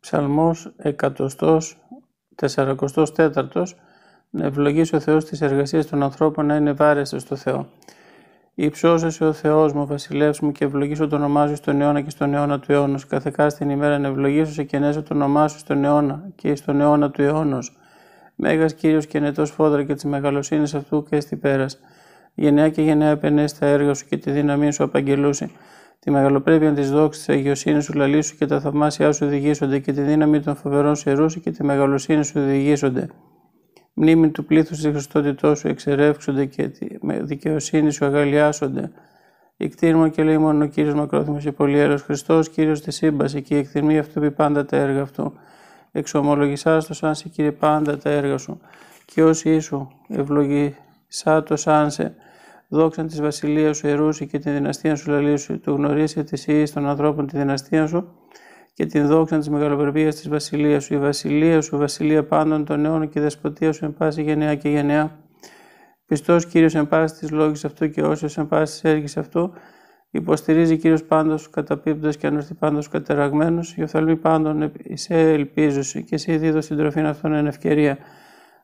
Ψαλμός 144 Να ευλογήσει ο Θεός τις εργασίες των ανθρώπων να είναι βάρεστος στο Θεό. Υψώσεσαι ο Θεός μου, βασιλεύς μου, και ευλογήσω το όνομά σου στον αιώνα και στον αιώνα του αιώνα. Καθεκά την ημέρα να ευλογήσω σε κενέσω το όνομά σου στον αιώνα και στον αιώνα του αιώνα. Μέγας κύριος και νετός φόδρα και της μεγαλοσύνης αυτού και στη πέρα. Γενεά και γενεά επενέσαι τα έργα σου και τη δύναμή σου απαγγελούσε τη μεγαλοπρέπεια της δόξης της αγιοσύνης σου λαλή σου και τα θαυμάσια σου οδηγήσονται και τη δύναμη των φοβερών σε σου και τη μεγαλοσύνη σου οδηγήσονται. Μνήμη του πλήθους της Χριστότητός σου εξερεύξονται και τη δικαιοσύνη σου αγαλιάσονται. Εκτήρμο και λέει μόνο ο κύριος Μακρόθυμος και Πολιέρο Χριστός, κύριος της σύμπασης και η εκτιμή αυτού πει πάντα τα έργα αυτού. Εξομολογησά το σαν σε κύριε πάντα τα έργα σου. Και όσοι σου ευλογησά το σαν σε δόξαν της βασιλείας σου ερούση και τη δυναστεία σου σου, του γνωρίσει τη ΣΥΗ των ανθρώπων τη δυναστεία σου και την δόξαν της μεγαλοπρεπίας της βασιλείας σου. Η βασιλεία σου, βασιλεία πάντων των νέων και η δεσποτεία σου εν πάση γενεά και γενεά. Πιστό κύριος εν πάση της λόγης αυτού και όσοι εν πάση της έργης αυτού, υποστηρίζει κύριος πάντο καταπίπτω και ανωστή πάντω κατεραγμένο, η οφθαλμή πάντων ε, σε ελπίζωση και σε δίδω συντροφήν τροφή αυτών εν ευκαιρία.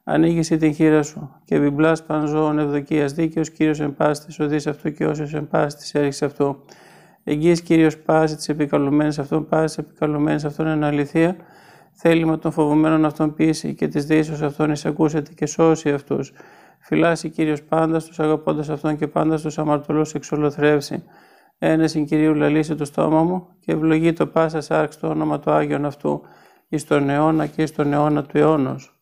Ανοίγεις την χείρα σου και βιμπλάς πανζών ευδοκία δίκαιος, κύριος εμπάστης, οδύ αυτό και όσο εμπάστης έριξε αυτό. Εγγύη κύριος πάση τη επικαλουμένη αυτών, πάση επικαλουμένη αυτών εν αληθεία, θέλημα των φοβουμένων αυτών πίση και της δύσεω αυτών εισακούσετε και σώσει αυτούς. Φυλάσει κύριος πάντα του, αγαπώντα αυτών και πάντα του αμαρτωλούς εξολοθρεύσει. Ένα κυρίου λαλήσε το στόμα μου και ευλογεί το πάσα σάρξ το όνομα του Άγιον αυτού, εις τον αιώνα και εις τον αιώνα του αιώνος.